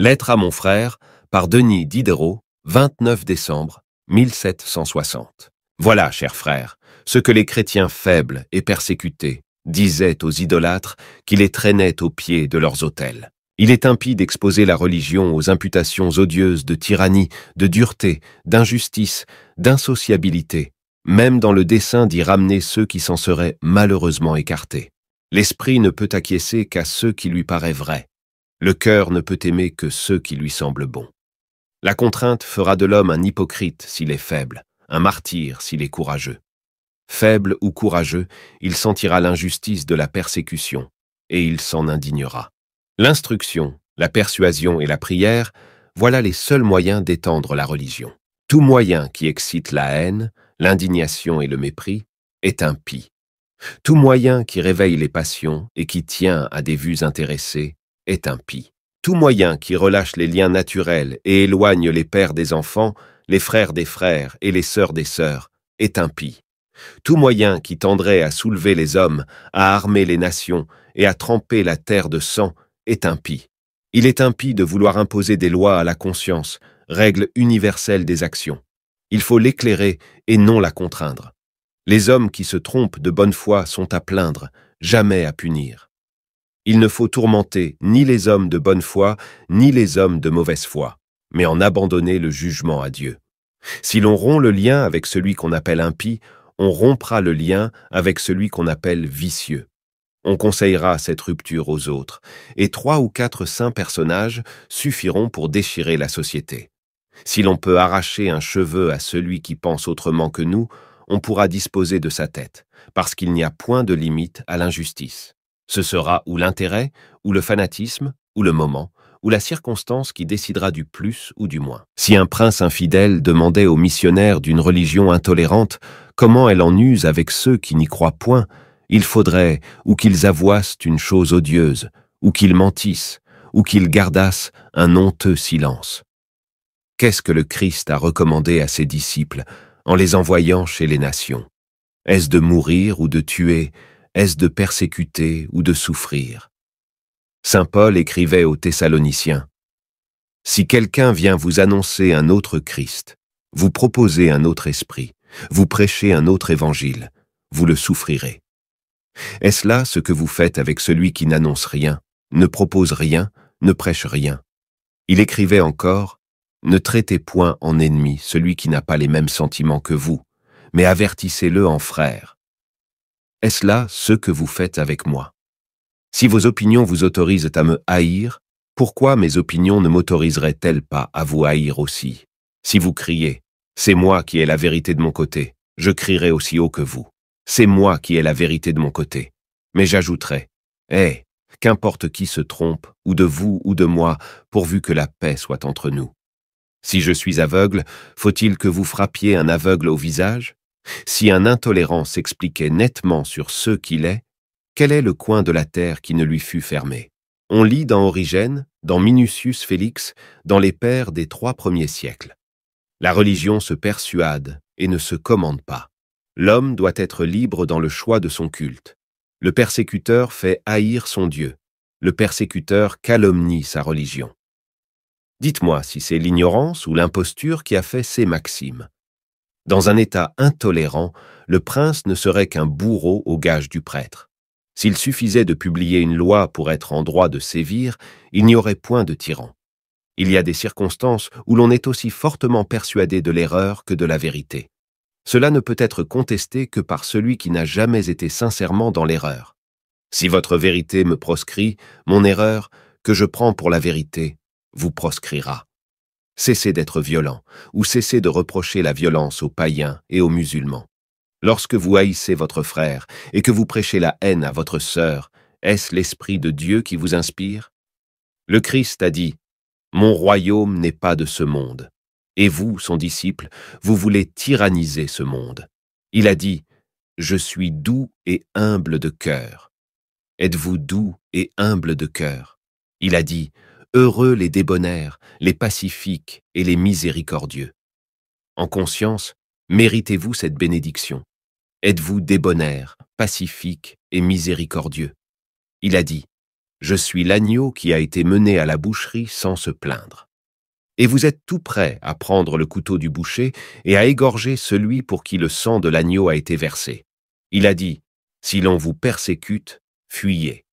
Lettre à mon frère par Denis Diderot, 29 décembre 1760. Voilà, cher frère, ce que les chrétiens faibles et persécutés disaient aux idolâtres qui les traînaient aux pieds de leurs autels. Il est impie d'exposer la religion aux imputations odieuses de tyrannie, de dureté, d'injustice, d'insociabilité, même dans le dessein d'y ramener ceux qui s'en seraient malheureusement écartés. L'esprit ne peut acquiescer qu'à ceux qui lui paraît vrai, le cœur ne peut aimer que ceux qui lui semblent bons. La contrainte fera de l'homme un hypocrite s'il est faible, un martyr s'il est courageux. Faible ou courageux, il sentira l'injustice de la persécution, et il s'en indignera. L'instruction, la persuasion et la prière, voilà les seuls moyens d'étendre la religion. Tout moyen qui excite la haine, l'indignation et le mépris est impie. Tout moyen qui réveille les passions et qui tient à des vues intéressées est impie. Tout moyen qui relâche les liens naturels et éloigne les pères des enfants, les frères des frères et les sœurs des sœurs est impie. Tout moyen qui tendrait à soulever les hommes, à armer les nations et à tremper la terre de sang est impie. Il est impie de vouloir imposer des lois à la conscience, règle universelle des actions. Il faut l'éclairer et non la contraindre. Les hommes qui se trompent de bonne foi sont à plaindre, jamais à punir. Il ne faut tourmenter ni les hommes de bonne foi, ni les hommes de mauvaise foi, mais en abandonner le jugement à Dieu. Si l'on rompt le lien avec celui qu'on appelle impie, on rompra le lien avec celui qu'on appelle vicieux. On conseillera cette rupture aux autres, et trois ou quatre saints personnages suffiront pour déchirer la société. Si l'on peut arracher un cheveu à celui qui pense autrement que nous, on pourra disposer de sa tête, parce qu'il n'y a point de limite à l'injustice. Ce sera ou l'intérêt, ou le fanatisme, ou le moment, ou la circonstance qui décidera du plus ou du moins. Si un prince infidèle demandait aux missionnaires d'une religion intolérante comment elle en use avec ceux qui n'y croient point, il faudrait ou qu'ils avoissent une chose odieuse, ou qu'ils mentissent, ou qu'ils gardassent un honteux silence. Qu'est-ce que le Christ a recommandé à ses disciples en les envoyant chez les nations Est-ce de mourir ou de tuer est-ce de persécuter ou de souffrir Saint Paul écrivait aux Thessaloniciens, Si quelqu'un vient vous annoncer un autre Christ, vous proposez un autre esprit, vous prêchez un autre évangile, vous le souffrirez. Est-ce là ce que vous faites avec celui qui n'annonce rien, ne propose rien, ne prêche rien Il écrivait encore, Ne traitez point en ennemi celui qui n'a pas les mêmes sentiments que vous, mais avertissez-le en frère. Est-ce là ce que vous faites avec moi Si vos opinions vous autorisent à me haïr, pourquoi mes opinions ne m'autoriseraient-elles pas à vous haïr aussi Si vous criez, c'est moi qui ai la vérité de mon côté, je crierai aussi haut que vous. C'est moi qui ai la vérité de mon côté. Mais j'ajouterai, eh, qu'importe qui se trompe, ou de vous ou de moi, pourvu que la paix soit entre nous. Si je suis aveugle, faut-il que vous frappiez un aveugle au visage si un intolérant s'expliquait nettement sur ce qu'il est, quel est le coin de la terre qui ne lui fut fermé On lit dans Origène, dans Minucius Félix, dans les pères des trois premiers siècles. La religion se persuade et ne se commande pas. L'homme doit être libre dans le choix de son culte. Le persécuteur fait haïr son Dieu. Le persécuteur calomnie sa religion. Dites-moi si c'est l'ignorance ou l'imposture qui a fait ces maximes. Dans un état intolérant, le prince ne serait qu'un bourreau au gage du prêtre. S'il suffisait de publier une loi pour être en droit de sévir, il n'y aurait point de tyran. Il y a des circonstances où l'on est aussi fortement persuadé de l'erreur que de la vérité. Cela ne peut être contesté que par celui qui n'a jamais été sincèrement dans l'erreur. Si votre vérité me proscrit, mon erreur, que je prends pour la vérité, vous proscrira. Cessez d'être violent, ou cessez de reprocher la violence aux païens et aux musulmans. Lorsque vous haïssez votre frère et que vous prêchez la haine à votre sœur, est-ce l'Esprit de Dieu qui vous inspire Le Christ a dit, « Mon royaume n'est pas de ce monde. » Et vous, son disciple, vous voulez tyranniser ce monde. Il a dit, « Je suis doux et humble de cœur. » Êtes-vous doux et humble de cœur Il a dit, Heureux les débonnaires, les pacifiques et les miséricordieux. En conscience, méritez-vous cette bénédiction. Êtes-vous débonnaire, pacifique et miséricordieux. Il a dit, Je suis l'agneau qui a été mené à la boucherie sans se plaindre. Et vous êtes tout prêt à prendre le couteau du boucher et à égorger celui pour qui le sang de l'agneau a été versé. Il a dit, Si l'on vous persécute, fuyez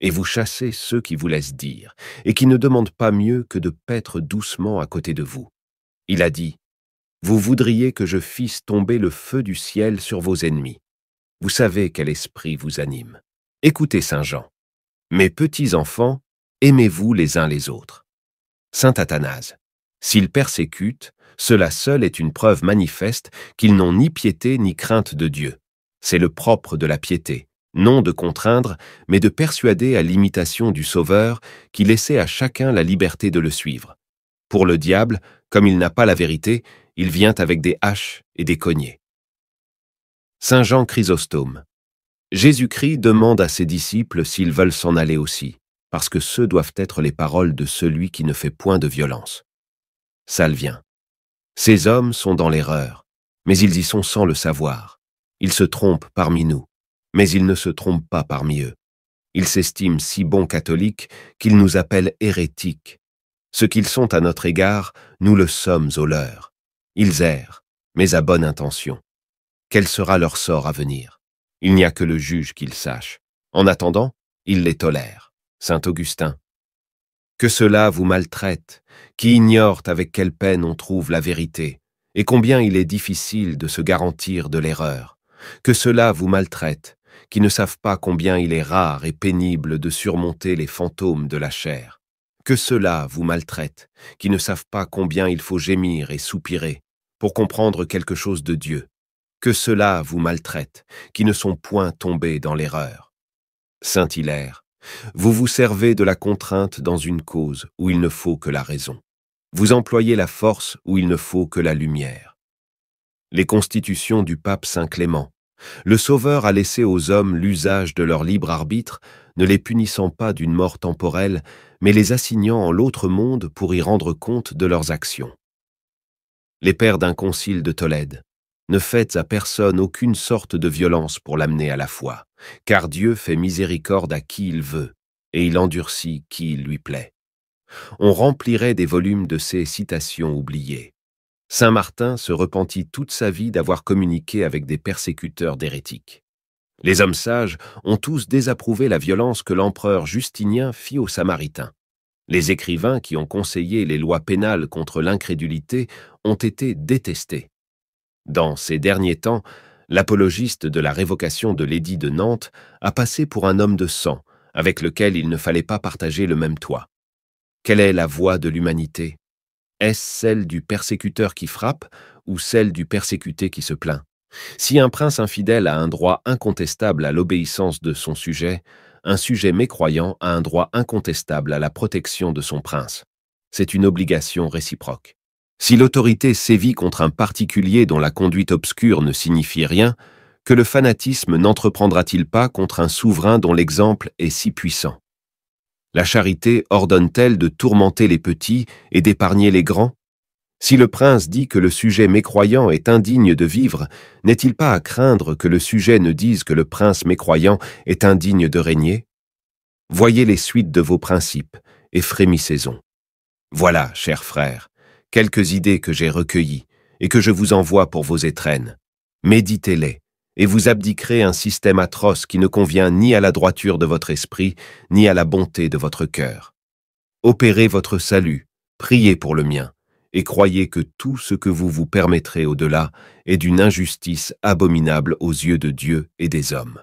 et vous chassez ceux qui vous laissent dire, et qui ne demandent pas mieux que de paître doucement à côté de vous. Il a dit, Vous voudriez que je fisse tomber le feu du ciel sur vos ennemis. Vous savez quel esprit vous anime. Écoutez Saint Jean. Mes petits enfants, aimez-vous les uns les autres. Saint Athanase. S'ils persécutent, cela seul est une preuve manifeste qu'ils n'ont ni piété ni crainte de Dieu. C'est le propre de la piété, non de contraindre, mais de persuader à l'imitation du Sauveur qui laissait à chacun la liberté de le suivre. Pour le diable, comme il n'a pas la vérité, il vient avec des haches et des cognets. Saint Jean Chrysostome Jésus-Christ demande à ses disciples s'ils veulent s'en aller aussi, parce que ce doivent être les paroles de celui qui ne fait point de violence. vient. Ces hommes sont dans l'erreur, mais ils y sont sans le savoir. Ils se trompent parmi nous mais ils ne se trompent pas parmi eux. Ils s'estiment si bons catholiques qu'ils nous appellent hérétiques. Ce qu'ils sont à notre égard, nous le sommes au leur. Ils errent, mais à bonne intention. Quel sera leur sort à venir Il n'y a que le juge qu'ils sachent. sache. En attendant, ils les tolère. Saint Augustin. Que cela vous maltraite, qui ignore avec quelle peine on trouve la vérité, et combien il est difficile de se garantir de l'erreur. Que cela vous maltraite, qui ne savent pas combien il est rare et pénible de surmonter les fantômes de la chair, que ceux vous maltraite. qui ne savent pas combien il faut gémir et soupirer pour comprendre quelque chose de Dieu, que ceux vous maltraite. qui ne sont point tombés dans l'erreur. Saint Hilaire, vous vous servez de la contrainte dans une cause où il ne faut que la raison. Vous employez la force où il ne faut que la lumière. Les constitutions du pape Saint Clément, le Sauveur a laissé aux hommes l'usage de leur libre arbitre, ne les punissant pas d'une mort temporelle, mais les assignant en l'autre monde pour y rendre compte de leurs actions. Les pères d'un concile de Tolède, ne faites à personne aucune sorte de violence pour l'amener à la foi, car Dieu fait miséricorde à qui il veut, et il endurcit qui il lui plaît. On remplirait des volumes de ces citations oubliées. Saint Martin se repentit toute sa vie d'avoir communiqué avec des persécuteurs d'hérétiques. Les hommes sages ont tous désapprouvé la violence que l'empereur Justinien fit aux Samaritains. Les écrivains qui ont conseillé les lois pénales contre l'incrédulité ont été détestés. Dans ces derniers temps, l'apologiste de la révocation de l'édit de Nantes a passé pour un homme de sang, avec lequel il ne fallait pas partager le même toit. Quelle est la voie de l'humanité est-ce celle du persécuteur qui frappe ou celle du persécuté qui se plaint Si un prince infidèle a un droit incontestable à l'obéissance de son sujet, un sujet mécroyant a un droit incontestable à la protection de son prince. C'est une obligation réciproque. Si l'autorité sévit contre un particulier dont la conduite obscure ne signifie rien, que le fanatisme n'entreprendra-t-il pas contre un souverain dont l'exemple est si puissant la charité ordonne-t-elle de tourmenter les petits et d'épargner les grands Si le prince dit que le sujet mécroyant est indigne de vivre, n'est-il pas à craindre que le sujet ne dise que le prince mécroyant est indigne de régner Voyez les suites de vos principes et frémissez-en. Voilà, chers frères, quelques idées que j'ai recueillies et que je vous envoie pour vos étrennes. Méditez-les et vous abdiquerez un système atroce qui ne convient ni à la droiture de votre esprit, ni à la bonté de votre cœur. Opérez votre salut, priez pour le mien, et croyez que tout ce que vous vous permettrez au-delà est d'une injustice abominable aux yeux de Dieu et des hommes.